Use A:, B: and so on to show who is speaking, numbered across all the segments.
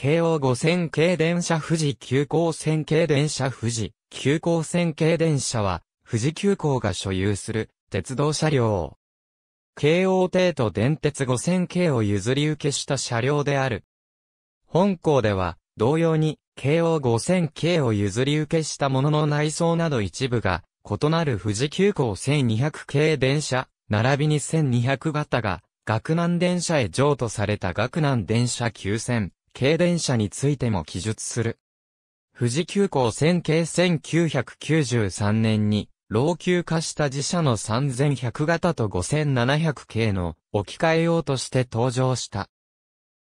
A: 京王五線系電車富士急行線系電車富士急行線系電車は、富士急行が所有する鉄道車両。京王帝都電鉄五線系を譲り受けした車両である。本校では、同様に、京王五線系を譲り受けしたものの内装など一部が、異なる富士急行1200系電車、並びに1200型が、学南電車へ譲渡された学南電車9 0軽電車についても記述する。富士急行線形1993年に、老朽化した自社の3100型と5700系の置き換え用として登場した。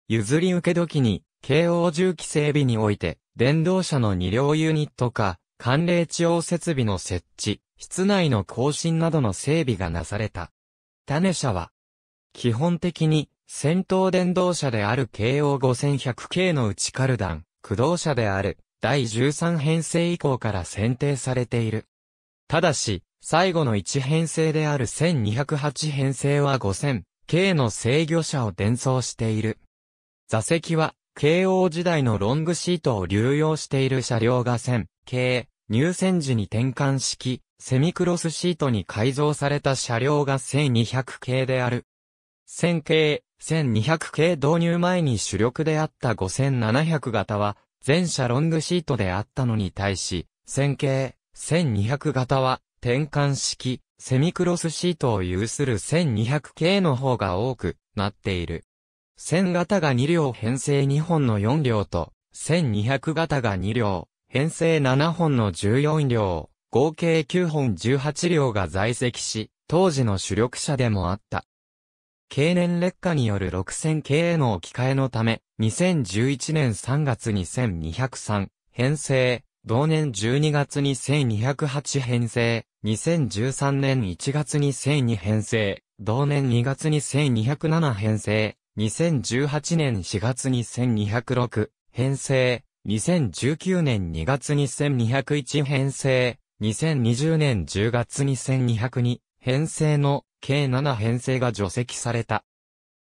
A: 譲り受け時に、京王重機整備において、電動車の2両ユニット化、寒冷地用設備の設置、室内の更新などの整備がなされた。種車は、基本的に、戦闘電動車である KO5100 系の内カルダン、駆動車である第13編成以降から選定されている。ただし、最後の1編成である1208編成は5000、系の制御車を伝送している。座席は、KO 時代のロングシートを流用している車両が1000、系、入線時に転換式、セミクロスシートに改造された車両が1200系である。1000系、1200系導入前に主力であった5700型は、全車ロングシートであったのに対し、1000系、1200型は、転換式、セミクロスシートを有する1200系の方が多くなっている。1000型が2両編成2本の4両と、1200型が2両、編成7本の14両、合計9本18両が在籍し、当時の主力車でもあった。経年劣化による6000系への置き換えのため、2011年3月に1203編成、同年12月に1208編成、2013年1月に1002編成、同年2月に1207編成、2018年4月に1206編成、2019年2月に1201編成、2020年10月に1202編成の計7編成が除籍された。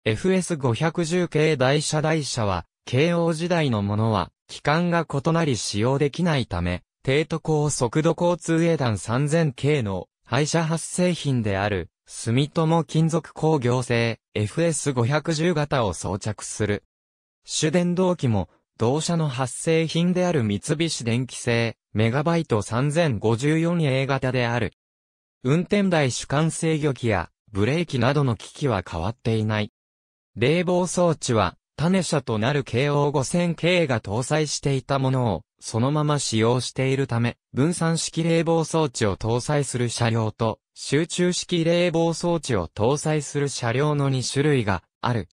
A: FS510 系台車台車は、慶応時代のものは、機関が異なり使用できないため、低都高速度交通営団3000系の廃車発生品である、住友金属工業製 FS510 型を装着する。主電動機も、同社の発生品である三菱電機製メガバイト 3054A 型である。運転台主管制御機やブレーキなどの機器は変わっていない。冷房装置は種車となる KO5000K が搭載していたものをそのまま使用しているため、分散式冷房装置を搭載する車両と集中式冷房装置を搭載する車両の2種類がある。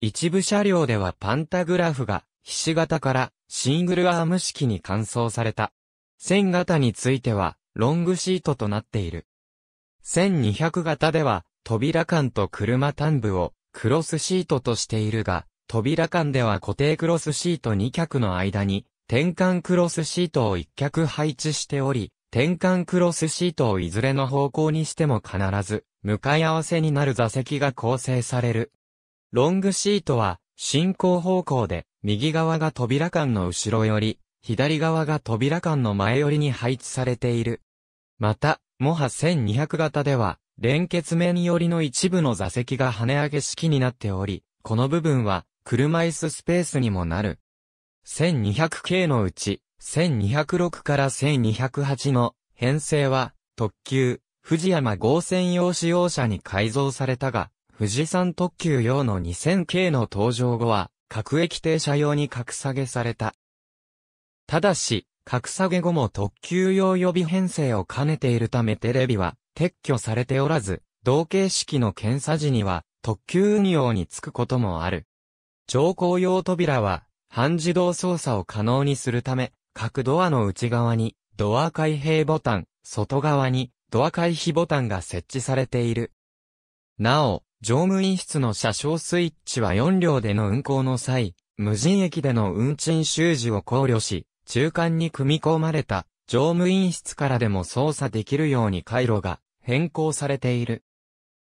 A: 一部車両ではパンタグラフがひし形からシングルアーム式に換装された。線型についてはロングシートとなっている。1200型では、扉間と車端部をクロスシートとしているが、扉間では固定クロスシート2脚の間に、転換クロスシートを1脚配置しており、転換クロスシートをいずれの方向にしても必ず、向かい合わせになる座席が構成される。ロングシートは、進行方向で、右側が扉間の後ろより、左側が扉間の前寄りに配置されている。また、モハ1200型では、連結面寄りの一部の座席が跳ね上げ式になっており、この部分は、車椅子スペースにもなる。1200系のうち、1206から1208の編成は、特急、富士山号専用使用車に改造されたが、富士山特急用の2000系の登場後は、各駅停車用に格下げされた。ただし、格下げ後も特急用予備編成を兼ねているためテレビは撤去されておらず、同形式の検査時には特急運用につくこともある。乗降用扉は半自動操作を可能にするため、各ドアの内側にドア開閉ボタン、外側にドア回避ボタンが設置されている。なお、乗務員室の車掌スイッチは4両での運行の際、無人駅での運賃収受を考慮し、中間に組み込まれた乗務員室からでも操作できるように回路が変更されている。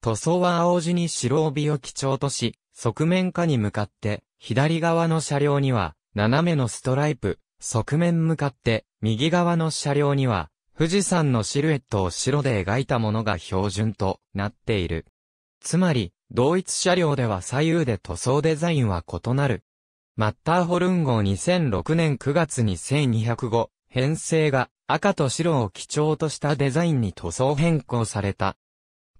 A: 塗装は青地に白帯を基調とし、側面下に向かって、左側の車両には、斜めのストライプ、側面向かって、右側の車両には、富士山のシルエットを白で描いたものが標準となっている。つまり、同一車両では左右で塗装デザインは異なるマッターホルン号2006年9月に1205編成が赤と白を基調としたデザインに塗装変更された。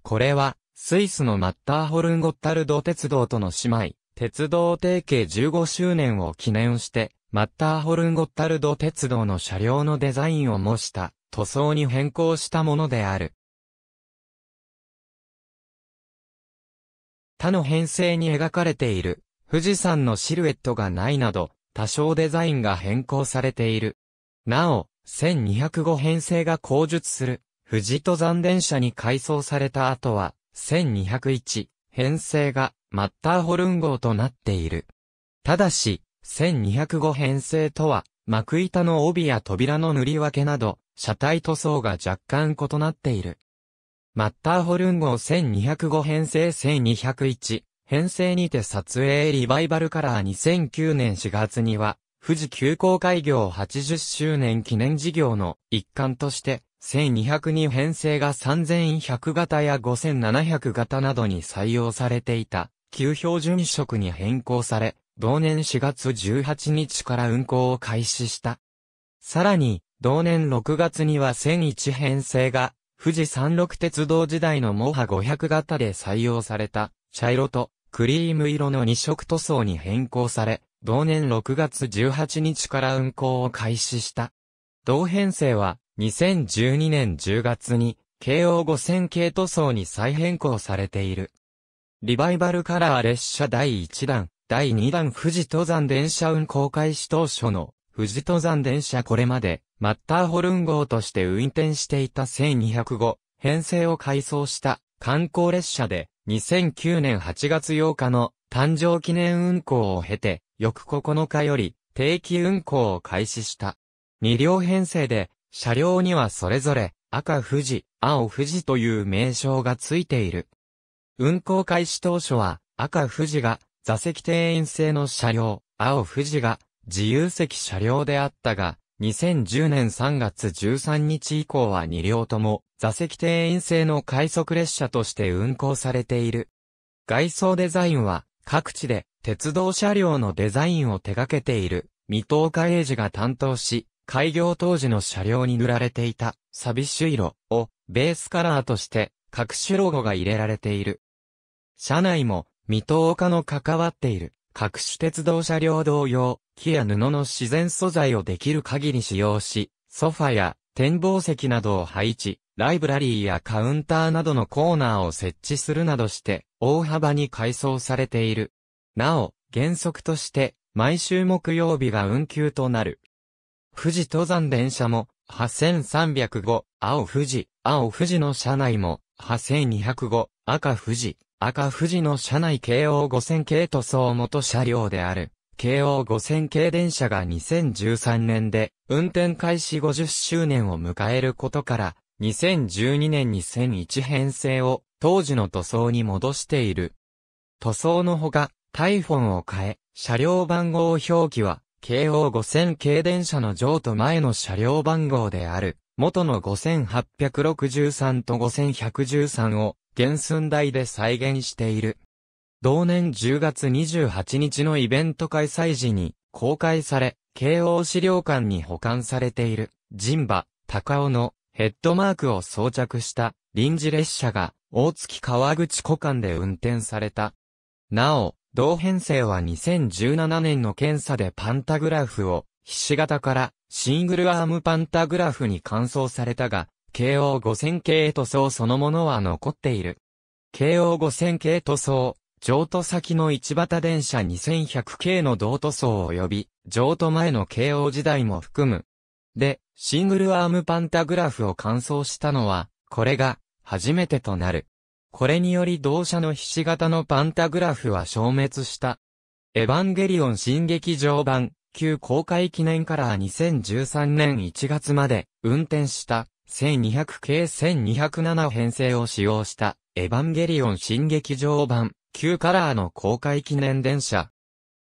A: これはスイスのマッターホルンゴッタルド鉄道との姉妹、鉄道提携15周年を記念して、マッターホルンゴッタルド鉄道の車両のデザインを模した塗装に変更したものである。他の編成に描かれている富士山のシルエットがないなど、多少デザインが変更されている。なお、1205編成が口述する、富士登山電車に改装された後は、1201編成がマッターホルン号となっている。ただし、1205編成とは、幕板の帯や扉の塗り分けなど、車体塗装が若干異なっている。マッターホルン号1205編成1201編成にて撮影リバイバルカラー2009年4月には、富士急行開業80周年記念事業の一環として、1202編成が3100型や5700型などに採用されていた、旧標準色に変更され、同年4月18日から運行を開始した。さらに、同年6月には1001編成が、富士山麓鉄道時代のモハ500型で採用された、茶色とクリーム色の2色塗装に変更され、同年6月18日から運行を開始した。同編成は、2012年10月に、京王5000系塗装に再変更されている。リバイバルカラー列車第1弾、第2弾富士登山電車運行開始当初の、富士登山電車これまで、マッターホルン号として運転していた1205、編成を改装した観光列車で、2009年8月8日の誕生記念運行を経て、翌9日より定期運行を開始した。2両編成で、車両にはそれぞれ赤富士、青富士という名称がついている。運行開始当初は赤富士が座席定員制の車両、青富士が自由席車両であったが、2010年3月13日以降は2両とも座席定員制の快速列車として運行されている。外装デザインは各地で鉄道車両のデザインを手掛けている三東華英二が担当し、開業当時の車両に塗られていたサビッシュ色をベースカラーとして各種ロゴが入れられている。車内も三東岡の関わっている各種鉄道車両同様、木や布の自然素材をできる限り使用し、ソファや展望席などを配置、ライブラリーやカウンターなどのコーナーを設置するなどして、大幅に改装されている。なお、原則として、毎週木曜日が運休となる。富士登山電車も、8305、青富士、青富士の車内も、8205、赤富士、赤富士の車内京王5000系塗装元車両である、京王5000系電車が2013年で、運転開始50周年を迎えることから、2012年に1001編成を、当時の塗装に戻している。塗装のほか、タイフォンを変え、車両番号表記は、京王5000系電車の上と前の車両番号である。元の5863と5113を原寸大で再現している。同年10月28日のイベント開催時に公開され、慶応資料館に保管されている、ジンバ、高尾のヘッドマークを装着した臨時列車が大月川口湖間で運転された。なお、同編成は2017年の検査でパンタグラフを、ひし形からシングルアームパンタグラフに換装されたが、KO5000 系塗装そのものは残っている。KO5000 系塗装、譲渡先の一畑電車2100系の同塗装及び、譲渡前の KO 時代も含む。で、シングルアームパンタグラフを換装したのは、これが、初めてとなる。これにより同社の菱形のパンタグラフは消滅した。エヴァンゲリオン新劇場版、級公開記念ラー2013年1月まで運転した1200系1207編成を使用したエヴァンゲリオン新劇場版旧カラーの公開記念電車。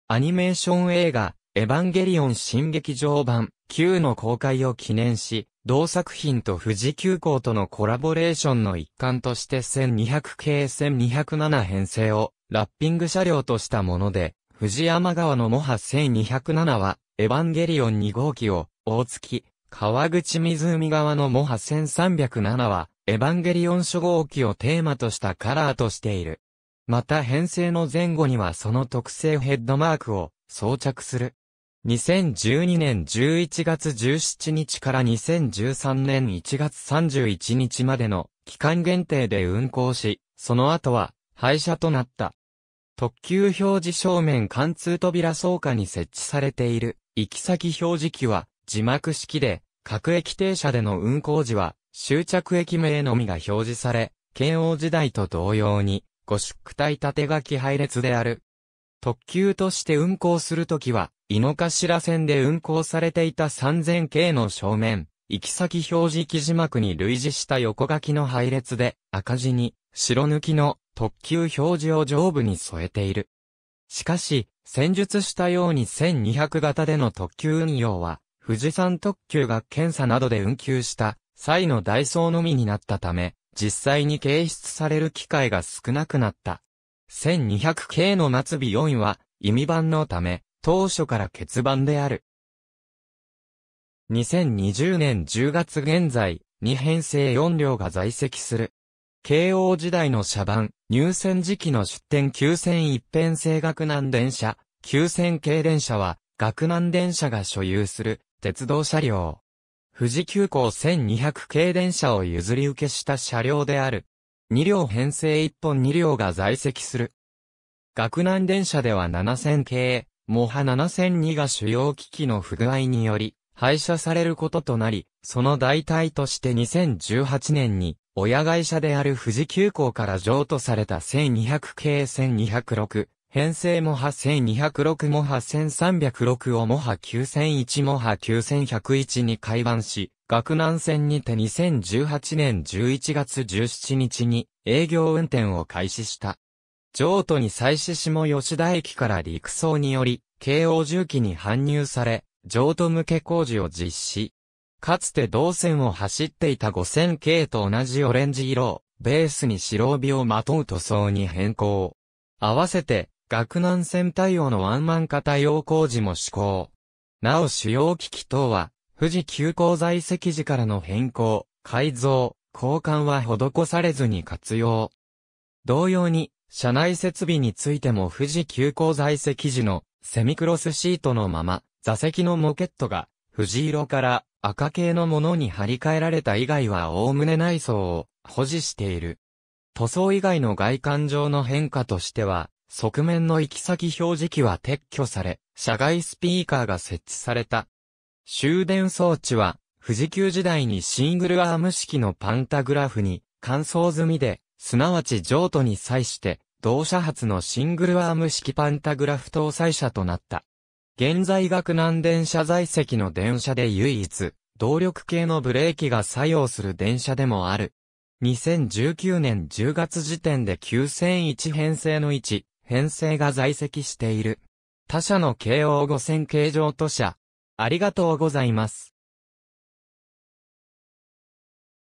A: アニメーション映画エヴァンゲリオン新劇場版旧の公開を記念し、同作品と富士急行とのコラボレーションの一環として1200系1207編成をラッピング車両としたもので、藤山川のモハ1207は、エヴァンゲリオン2号機を、大月、川口湖側のモハ1307は、エヴァンゲリオン初号機をテーマとしたカラーとしている。また編成の前後にはその特製ヘッドマークを装着する。2012年11月17日から2013年1月31日までの期間限定で運行し、その後は廃車となった。特急表示正面貫通扉倉庫に設置されている、行き先表示機は字幕式で、各駅停車での運行時は、終着駅名のみが表示され、慶応時代と同様に、ご宿体縦書き配列である。特急として運行するときは、井の頭線で運行されていた3000系の正面、行き先表示記字幕に類似した横書きの配列で、赤字に、白抜きの特急表示を上部に添えている。しかし、戦術したように1200型での特急運用は、富士山特急が検査などで運休した際のダイソーのみになったため、実際に掲出される機会が少なくなった。1200系の末尾4位は、意味版のため、当初から欠番である。2020年10月現在、2編成4両が在籍する。慶応時代の車番、入選時期の出店急線一辺制学南電車、急線系電車は、学南電車が所有する、鉄道車両。富士急行1200系電車を譲り受けした車両である。2両編成1本2両が在籍する。学南電車では7000系、モハ7002が主要機器の不具合により、廃車されることとなり、その代替として2018年に親会社である富士急行から譲渡された1200系1206、編成もは1206もは1306をもは9001もハ9101に改版し、学南線にて2018年11月17日に営業運転を開始した。譲渡に際し下吉田駅から陸送により、京王重機に搬入され、譲渡向け工事を実施。かつて銅線を走っていた5000系と同じオレンジ色を、ベースに白帯をまとう塗装に変更。合わせて、学難線対応のワンマン化対応工事も施行。なお主要機器等は、富士急行在籍時からの変更、改造、交換は施されずに活用。同様に、車内設備についても富士急行在籍時のセミクロスシートのまま、座席のモケットが、富士色から赤系のものに張り替えられた以外は概ね内装を保持している。塗装以外の外観上の変化としては、側面の行き先表示器は撤去され、車外スピーカーが設置された。終電装置は、富士急時代にシングルアーム式のパンタグラフに乾燥済みで、すなわち譲渡に際して、同社発のシングルアーム式パンタグラフ搭載車となった。現在学南電車在籍の電車で唯一、動力系のブレーキが作用する電車でもある。2019年10月時点で9001編成の1、編成が在籍している。他社の京王5000形状と社。ありがとうございます。